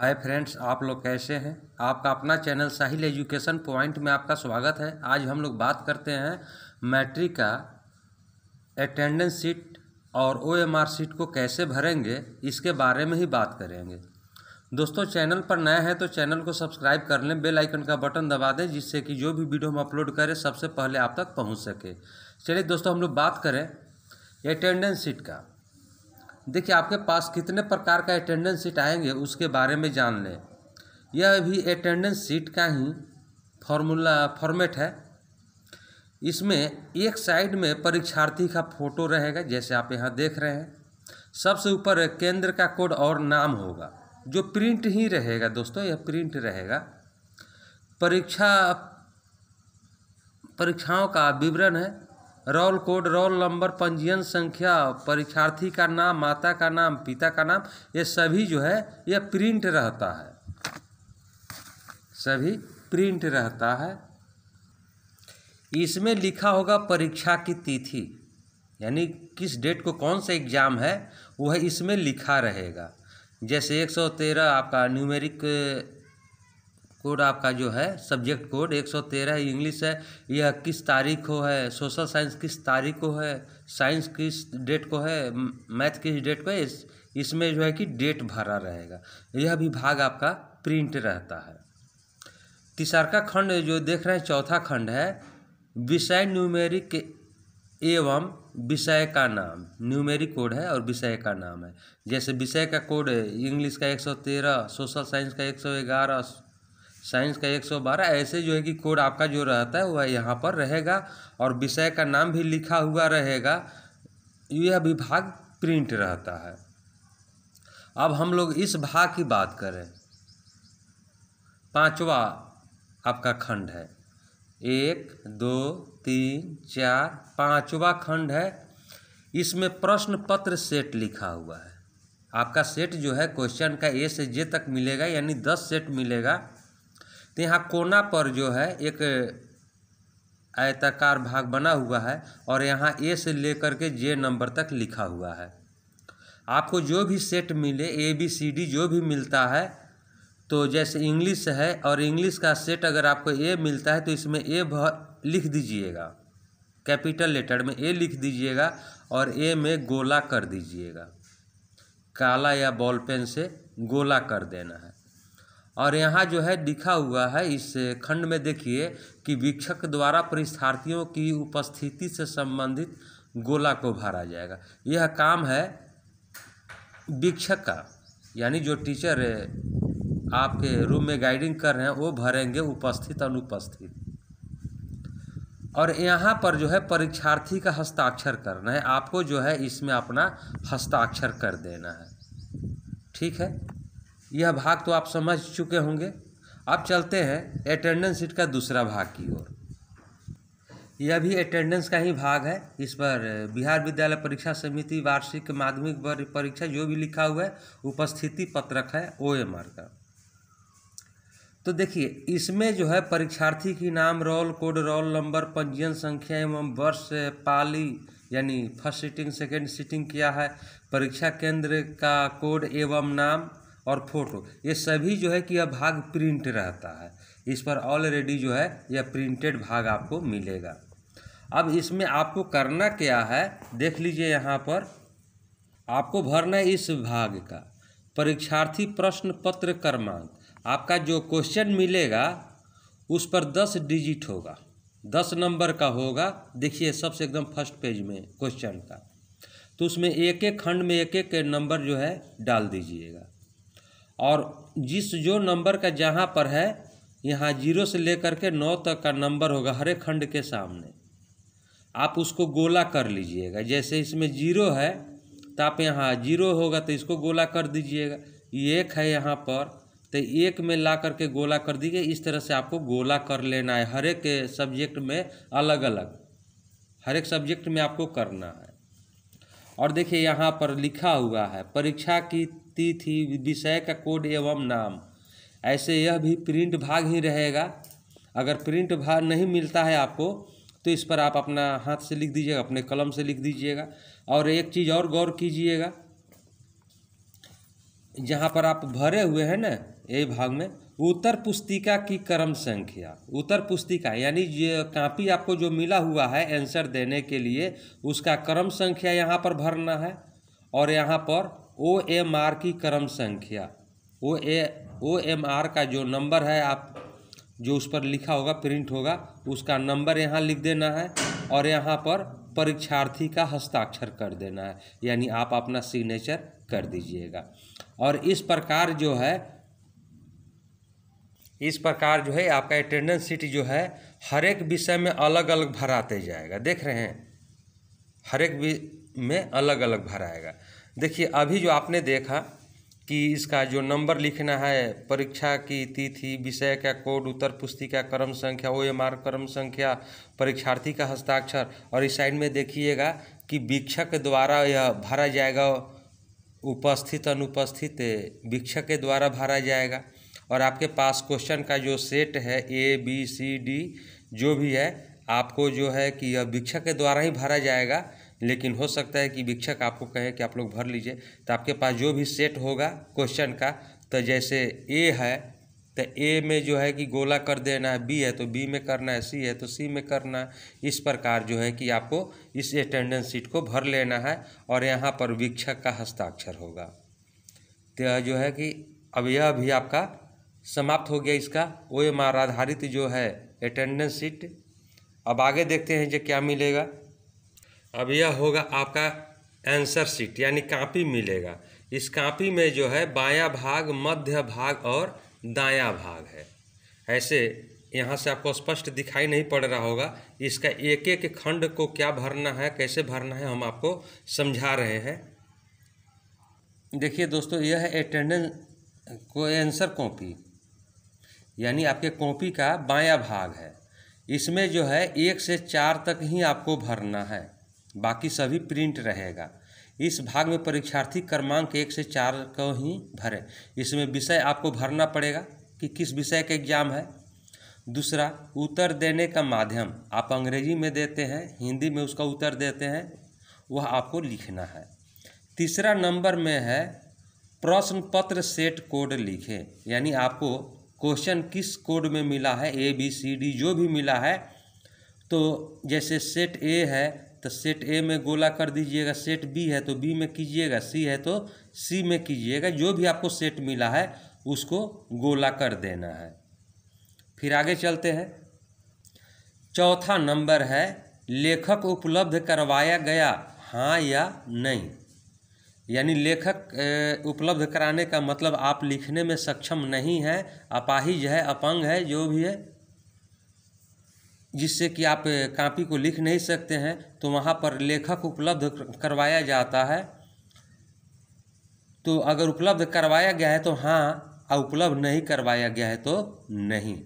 hi friends आप लोग कैसे हैं आपका अपना चैनल साहिल एजुकेशन पॉइंट में आपका स्वागत है आज हम लोग बात करते हैं मैट्रिक का अटेंडेंस सीट और ओएमआर सीट को कैसे भरेंगे इसके बारे में ही बात करेंगे दोस्तों चैनल पर नए हैं तो चैनल को सब्सक्राइब कर लें बेल आइकन का बटन दबा दें जिससे कि जो भी वीडियो हम अपलोड करें सबसे पहले आप तक पहुँच सके चलिए दोस्तों हम लोग बात करें अटेंडेंस सीट का देखिए आपके पास कितने प्रकार का अटेंडेंस सीट आएंगे उसके बारे में जान लें यह भी अटेंडेंस सीट का ही फॉर्मूला फॉर्मेट है इसमें एक साइड में परीक्षार्थी का फोटो रहेगा जैसे आप यहाँ देख रहे हैं सबसे ऊपर केंद्र का कोड और नाम होगा जो प्रिंट ही रहेगा दोस्तों यह प्रिंट रहेगा परीक्षा परीक्षाओं का विवरण है रोल कोड रोल नंबर पंजीयन संख्या परीक्षार्थी का नाम माता का नाम पिता का नाम ये सभी जो है ये प्रिंट रहता है सभी प्रिंट रहता है इसमें लिखा होगा परीक्षा की तिथि यानी किस डेट को कौन सा एग्ज़ाम है वह इसमें लिखा रहेगा जैसे 113 आपका न्यूमेरिक कोड आपका जो है सब्जेक्ट कोड 113 इंग्लिश है यह किस तारीख को है सोशल साइंस किस तारीख को है साइंस किस डेट को है मैथ किस डेट को है इस, इसमें जो है कि डेट भरा रहेगा यह भी भाग आपका प्रिंट रहता है तीसरा खंड जो देख रहे हैं चौथा खंड है विषय न्यूमेरिक एवं विषय का नाम न्यूमेरिक कोड है और विषय का नाम है जैसे विषय का कोड इंग्लिश का 113 सोशल साइंस का 111 साइंस का 112 ऐसे जो है कि कोड आपका जो रहता है वह यहाँ पर रहेगा और विषय का नाम भी लिखा हुआ रहेगा यह विभाग प्रिंट रहता है अब हम लोग इस भाग की बात करें पांचवा आपका खंड है एक दो तीन चार पांचवा खंड है इसमें प्रश्न पत्र सेट लिखा हुआ है आपका सेट जो है क्वेश्चन का ए से जे तक मिलेगा यानी दस सेट मिलेगा तो यहाँ कोना पर जो है एक आयताकार भाग बना हुआ है और यहाँ ए से लेकर के जे नंबर तक लिखा हुआ है आपको जो भी सेट मिले ए बी सी डी जो भी मिलता है तो जैसे इंग्लिश है और इंग्लिश का सेट अगर आपको ए मिलता है तो इसमें ए लिख दीजिएगा कैपिटल लेटर में ए लिख दीजिएगा और ए में गोला कर दीजिएगा काला या बॉल पेन से गोला कर देना है और यहाँ जो है लिखा हुआ है इस खंड में देखिए कि वीक्षक द्वारा परीक्षार्थियों की उपस्थिति से संबंधित गोला को भरा जाएगा यह काम है वीक्षक का यानी जो टीचर आपके रूम में गाइडिंग कर रहे हैं वो भरेंगे उपस्थित अनुपस्थित और यहाँ पर जो है परीक्षार्थी का हस्ताक्षर करना है आपको जो है इसमें अपना हस्ताक्षर कर देना है ठीक है यह भाग तो आप समझ चुके होंगे अब चलते हैं अटेंडेंस सीट का दूसरा भाग की ओर यह भी अटेंडेंस का ही भाग है इस पर बिहार विद्यालय परीक्षा समिति वार्षिक माध्यमिक परीक्षा जो भी लिखा हुआ है उपस्थिति पत्रक है ओ एम आर का तो देखिए इसमें जो है परीक्षार्थी की नाम रोल कोड रोल नंबर पंजीयन संख्या एवं वर्ष पाली यानी फर्स्ट सीटिंग सेकेंड सीटिंग किया है परीक्षा केंद्र का कोड एवं नाम और फोटो ये सभी जो है कि यह भाग प्रिंट रहता है इस पर ऑलरेडी जो है यह प्रिंटेड भाग आपको मिलेगा अब इसमें आपको करना क्या है देख लीजिए यहाँ पर आपको भरना है इस भाग का परीक्षार्थी प्रश्न पत्र क्रमांक आपका जो क्वेश्चन मिलेगा उस पर दस डिजिट होगा दस नंबर का होगा देखिए सबसे एकदम फर्स्ट पेज में क्वेश्चन का तो उसमें एक एक खंड में एक एक नंबर जो है डाल दीजिएगा और जिस जो नंबर का जहाँ पर है यहाँ जीरो से लेकर के नौ तक का नंबर होगा हरे खंड के सामने आप उसको गोला कर लीजिएगा जैसे इसमें जीरो है तो आप यहाँ जीरो होगा तो इसको गोला कर दीजिएगा एक है यहाँ पर तो एक में ला करके गोला कर दीजिए इस तरह से आपको गोला कर लेना है हर एक सब्जेक्ट में अलग अलग हर एक सब्जेक्ट में आपको करना है और देखिए यहाँ पर लिखा हुआ है परीक्षा की तिथि विषय का कोड एवं नाम ऐसे यह भी प्रिंट भाग ही रहेगा अगर प्रिंट भाग नहीं मिलता है आपको तो इस पर आप अपना हाथ से लिख दीजिएगा अपने कलम से लिख दीजिएगा और एक चीज़ और गौर कीजिएगा जहाँ पर आप भरे हुए हैं ना यही भाग में उत्तर पुस्तिका की क्रम संख्या उत्तर पुस्तिका यानी कापी आपको जो मिला हुआ है आंसर देने के लिए उसका क्रम संख्या यहाँ पर भरना है और यहाँ पर ओ एम आर की क्रम संख्या ओ ए ओ एम आर का जो नंबर है आप जो उस पर लिखा होगा प्रिंट होगा उसका नंबर यहाँ लिख देना है और यहाँ पर परीक्षार्थी का हस्ताक्षर कर देना है यानी आप अपना सिग्नेचर कर दीजिएगा और इस प्रकार जो है इस प्रकार जो है आपका अटेंडेंस सीट जो है हर एक विषय में अलग अलग भराते जाएगा देख रहे हैं हर एक में अलग अलग भराएगा देखिए अभी जो आपने देखा कि इसका जो नंबर लिखना है परीक्षा की तिथि विषय का कोड उत्तर पुस्तिका क्रम संख्या ओ एम आर क्रम संख्या परीक्षार्थी का हस्ताक्षर और इस साइड में देखिएगा कि वीक्षक द्वारा यह भरा जाएगा उपस्थित अनुपस्थित वीक्षक के द्वारा भरा जाएगा और आपके पास क्वेश्चन का जो सेट है ए बी सी डी जो भी है आपको जो है कि यह वीक्षक के द्वारा ही भरा जाएगा लेकिन हो सकता है कि भिक्षक आपको कहे कि आप लोग भर लीजिए तो आपके पास जो भी सेट होगा क्वेश्चन का तो जैसे ए है तो ए में जो है कि गोला कर देना है बी है तो बी में करना है सी है तो सी में करना है इस प्रकार जो है कि आपको इस अटेंडेंस सीट को भर लेना है और यहाँ पर वीक्षक का हस्ताक्षर होगा तो जो है कि अब यह भी आपका समाप्त हो गया इसका ओ एम आधारित जो है अटेंडेंस सीट अब आगे देखते हैं जो क्या मिलेगा अब यह होगा आपका आंसर सीट यानी कापी मिलेगा इस कापी में जो है बाया भाग मध्य भाग और दाया भाग है ऐसे यहाँ से आपको स्पष्ट दिखाई नहीं पड़ रहा होगा इसका एक एक खंड को क्या भरना है कैसे भरना है हम आपको समझा रहे हैं देखिए दोस्तों यह है अटेंडेंस को आंसर कॉपी यानी आपके कॉपी का बाया भाग है इसमें जो है एक से चार तक ही आपको भरना है बाकी सभी प्रिंट रहेगा इस भाग में परीक्षार्थी क्रमांक एक से चार को ही भरे इसमें विषय आपको भरना पड़ेगा कि किस विषय का एग्जाम है दूसरा उत्तर देने का माध्यम आप अंग्रेजी में देते हैं हिंदी में उसका उत्तर देते हैं वह आपको लिखना है तीसरा नंबर में है प्रश्न पत्र सेट कोड लिखें यानी आपको क्वेश्चन किस कोड में मिला है ए बी सी डी जो भी मिला है तो जैसे सेट ए है तो सेट ए में गोला कर दीजिएगा सेट बी है तो बी में कीजिएगा सी है तो सी में कीजिएगा जो भी आपको सेट मिला है उसको गोला कर देना है फिर आगे चलते हैं चौथा नंबर है लेखक उपलब्ध करवाया गया हाँ या नहीं यानी लेखक उपलब्ध कराने का मतलब आप लिखने में सक्षम नहीं हैं अपाहिज है अपंग है जो भी है जिससे कि आप कापी को लिख नहीं सकते हैं तो वहाँ पर लेखक उपलब्ध करवाया जाता है तो अगर उपलब्ध करवाया गया है तो हाँ और उपलब्ध नहीं करवाया गया है तो नहीं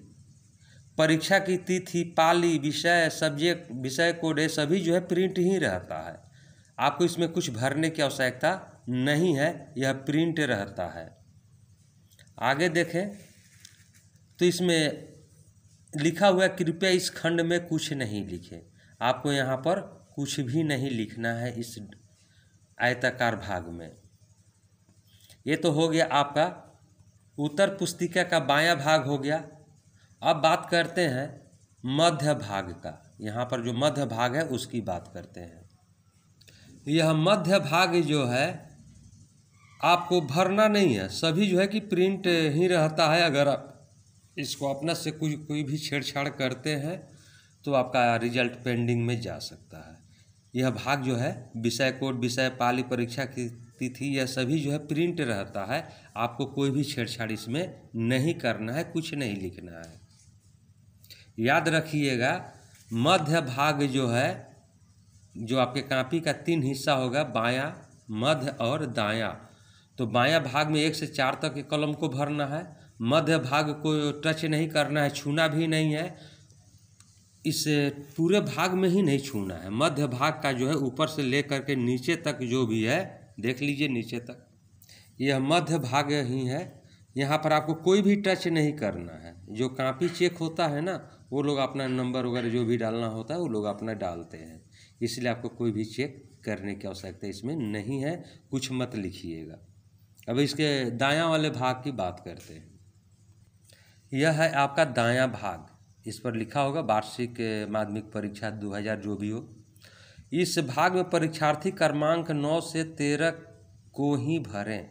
परीक्षा की तिथि पाली विषय सब्जेक्ट विषय कोड ये सभी जो है प्रिंट ही रहता है आपको इसमें कुछ भरने की आवश्यकता नहीं है यह प्रिंट रहता है आगे देखें तो इसमें लिखा हुआ कृपया इस खंड में कुछ नहीं लिखे आपको यहाँ पर कुछ भी नहीं लिखना है इस आयताकार भाग में ये तो हो गया आपका उत्तर पुस्तिका का बायां भाग हो गया अब बात करते हैं मध्य भाग का यहाँ पर जो मध्य भाग है उसकी बात करते हैं यह मध्य भाग जो है आपको भरना नहीं है सभी जो है कि प्रिंट ही रहता है अगर आप इसको अपना से कोई कोई भी छेड़छाड़ करते हैं तो आपका रिजल्ट पेंडिंग में जा सकता है यह भाग जो है विषय कोड विषय पाली परीक्षा की तिथि यह सभी जो है प्रिंट रहता है आपको कोई भी छेड़छाड़ इसमें नहीं करना है कुछ नहीं लिखना है याद रखिएगा मध्य भाग जो है जो आपके कापी का तीन हिस्सा होगा बायां मध्य और दायां तो बायां भाग में एक से चार तक के कलम को भरना है मध्य भाग को टच नहीं करना है छूना भी नहीं है इस पूरे भाग में ही नहीं छूना है मध्य भाग का जो है ऊपर से ले करके नीचे तक जो भी है देख लीजिए नीचे तक यह मध्य भाग ही है यहाँ पर आपको कोई भी टच नहीं करना है जो कापी चेक होता है ना वो लोग अपना नंबर वगैरह जो भी डालना होता है वो लोग अपना डालते हैं इसलिए आपको कोई भी चेक करने की आवश्यकता इसमें नहीं है कुछ मत लिखिएगा अब इसके दायां वाले भाग की बात करते हैं यह है आपका दायां भाग इस पर लिखा होगा वार्षिक माध्यमिक परीक्षा 2000 जो भी हो इस भाग में परीक्षार्थी क्रमांक 9 से 13 को ही भरें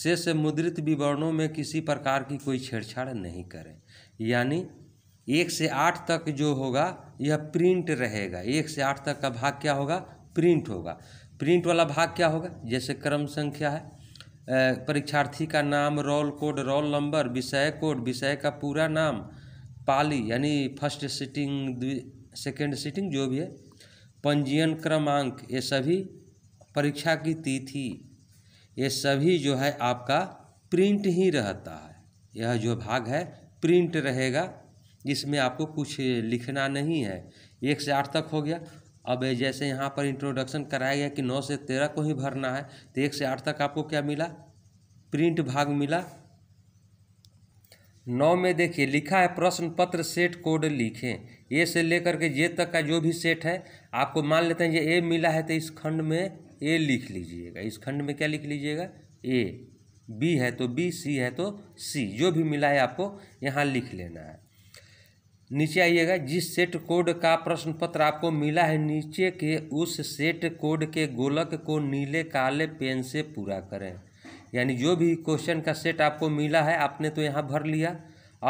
शेष मुद्रित विवरणों में किसी प्रकार की कोई छेड़छाड़ नहीं करें यानी एक से आठ तक जो होगा यह प्रिंट रहेगा एक से आठ तक का भाग क्या होगा प्रिंट होगा प्रिंट वाला भाग क्या होगा जैसे क्रम संख्या है परीक्षार्थी का नाम रोल कोड रोल नंबर विषय कोड विषय का पूरा नाम पाली यानी फर्स्ट सीटिंग सेकेंड सीटिंग जो भी है पंजीयन क्रमांक ये सभी परीक्षा की तिथि ये सभी जो है आपका प्रिंट ही रहता है यह जो भाग है प्रिंट रहेगा इसमें आपको कुछ लिखना नहीं है एक से आठ तक हो गया अब जैसे यहाँ पर इंट्रोडक्शन कराया गया कि नौ से तेरह को ही भरना है तो एक से आठ तक आपको क्या मिला प्रिंट भाग मिला नौ में देखिए लिखा है प्रश्न पत्र सेट कोड लिखें ए से लेकर के जे तक का जो भी सेट है आपको मान लेते हैं ये ए मिला है तो इस खंड में ए लिख लीजिएगा इस खंड में क्या लिख लीजिएगा ए बी है तो बी सी है तो सी जो भी मिला है आपको यहाँ लिख लेना है नीचे आइएगा जिस सेट कोड का प्रश्न पत्र आपको मिला है नीचे के उस सेट कोड के गोलक को नीले काले पेन से पूरा करें यानी जो भी क्वेश्चन का सेट आपको मिला है आपने तो यहाँ भर लिया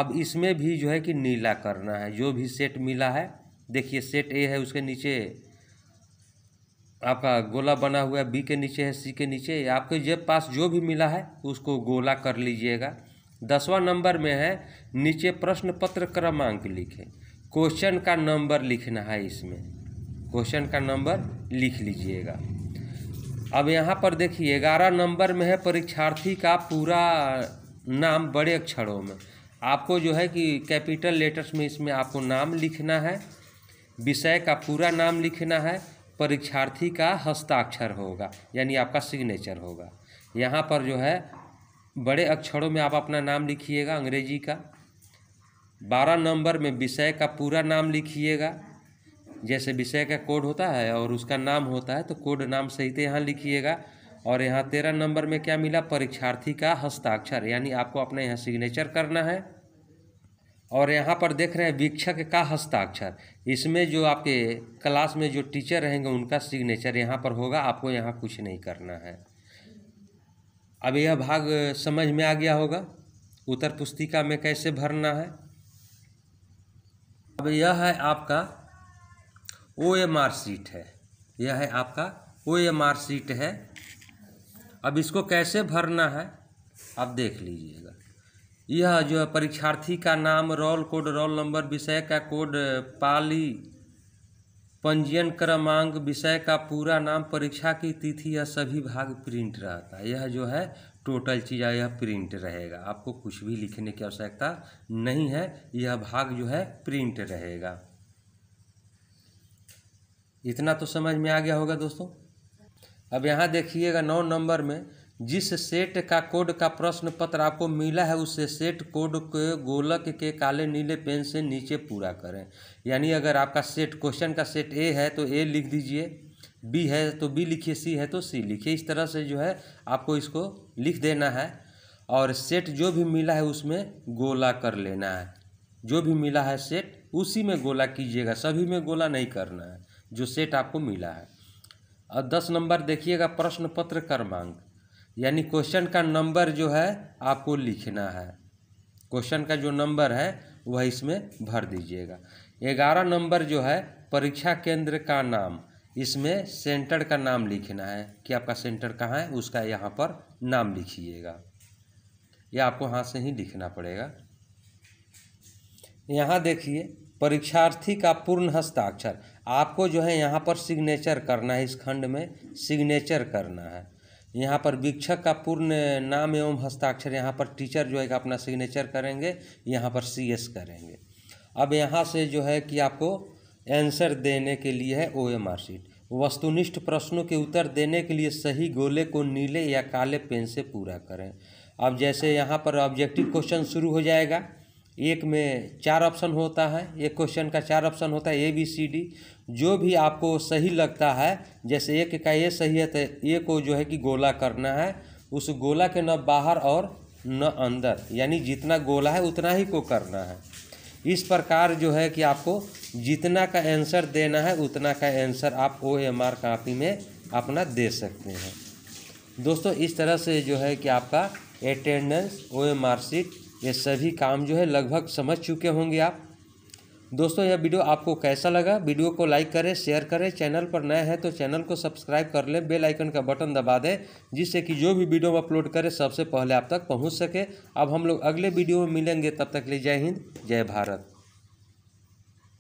अब इसमें भी जो है कि नीला करना है जो भी सेट मिला है देखिए सेट ए है उसके नीचे आपका गोला बना हुआ है बी के नीचे है सी के नीचे आपके जेब पास जो भी मिला है उसको गोला कर लीजिएगा दसवां नंबर में है नीचे प्रश्न पत्र क्रमांक लिखें क्वेश्चन का नंबर लिखना है इसमें क्वेश्चन का नंबर लिख लीजिएगा अब यहाँ पर देखिए ग्यारह नंबर में है परीक्षार्थी का पूरा नाम बड़े अक्षरों में आपको जो है कि कैपिटल लेटर्स में इसमें आपको नाम लिखना है विषय का पूरा नाम लिखना है परीक्षार्थी का हस्ताक्षर होगा यानी आपका सिग्नेचर होगा यहाँ पर जो है बड़े अक्षरों में आप अपना नाम लिखिएगा अंग्रेजी का बारह नंबर में विषय का पूरा नाम लिखिएगा जैसे विषय का कोड होता है और उसका नाम होता है तो कोड नाम सहित यहाँ लिखिएगा और यहाँ तेरह नंबर में क्या मिला परीक्षार्थी का हस्ताक्षर यानी आपको अपने यहाँ सिग्नेचर करना है और यहाँ पर देख रहे हैं वीक्षक का हस्ताक्षर इसमें जो आपके क्लास में जो टीचर रहेंगे उनका सिग्नेचर यहाँ पर होगा आपको यहाँ कुछ नहीं करना है अब यह भाग समझ में आ गया होगा उत्तर पुस्तिका में कैसे भरना है अब यह है आपका ओ एम आर सीट है यह है आपका ओ एम आर सीट है अब इसको कैसे भरना है आप देख लीजिएगा यह जो है परीक्षार्थी का नाम रोल कोड रोल नंबर विषय का कोड पाली पंजीयन क्रमांक विषय का पूरा नाम परीक्षा की तिथि या सभी भाग प्रिंट रहता है यह जो है टोटल चीज़ यह प्रिंट रहेगा आपको कुछ भी लिखने की आवश्यकता नहीं है यह भाग जो है प्रिंट रहेगा इतना तो समझ में आ गया होगा दोस्तों अब यहाँ देखिएगा नौ नंबर में जिस सेट का कोड का प्रश्न पत्र आपको मिला है उसे सेट कोड के गोलक के काले नीले पेन से नीचे पूरा करें यानी अगर आपका सेट क्वेश्चन का सेट ए है तो ए लिख दीजिए बी है तो बी लिखिए सी है तो सी लिखिए इस तरह से जो है आपको इसको लिख देना है और सेट जो भी मिला है उसमें गोला कर लेना है जो भी मिला है सेट उसी में गोला कीजिएगा सभी में गोला नहीं करना है जो सेट आपको मिला है और दस नंबर देखिएगा प्रश्न पत्र क्रमांक यानी क्वेश्चन का नंबर जो है आपको लिखना है क्वेश्चन का जो नंबर है वह इसमें भर दीजिएगा ग्यारह नंबर जो है परीक्षा केंद्र का नाम इसमें सेंटर का नाम लिखना है कि आपका सेंटर कहाँ है उसका यहाँ पर नाम लिखिएगा यह आपको हाथ से ही लिखना पड़ेगा यहाँ देखिए परीक्षार्थी का पूर्ण हस्ताक्षर आपको जो है यहाँ पर सिग्नेचर करना है इस खंड में सिग्नेचर करना है यहाँ पर वीक्षक का पूर्ण नाम एवं हस्ताक्षर यहाँ पर टीचर जो है कि अपना सिग्नेचर करेंगे यहाँ पर सी एस करेंगे अब यहाँ से जो है कि आपको आंसर देने के लिए है ओ एम आर सीट वस्तुनिष्ठ प्रश्नों के उत्तर देने के लिए सही गोले को नीले या काले पेन से पूरा करें अब जैसे यहाँ पर ऑब्जेक्टिव क्वेश्चन शुरू हो जाएगा एक में चार ऑप्शन होता है एक क्वेश्चन का चार ऑप्शन होता है ए बी सी डी जो भी आपको सही लगता है जैसे एक का ये सही है तो ए को जो है कि गोला करना है उस गोला के न बाहर और न अंदर यानी जितना गोला है उतना ही को करना है इस प्रकार जो है कि आपको जितना का आंसर देना है उतना का आंसर आप ओ एम आर कापी में अपना दे सकते हैं दोस्तों इस तरह से जो है कि आपका attendance O M R sheet ये सभी काम जो है लगभग समझ चुके होंगे आप दोस्तों यह वीडियो आपको कैसा लगा वीडियो को लाइक करें शेयर करें चैनल पर नए हैं तो चैनल को सब्सक्राइब कर लें बेल आइकन का बटन दबा दें जिससे कि जो भी वीडियो हम अपलोड करें सबसे पहले आप तक पहुंच सके अब हम लोग अगले वीडियो में मिलेंगे तब तक ले जय हिंद जय भारत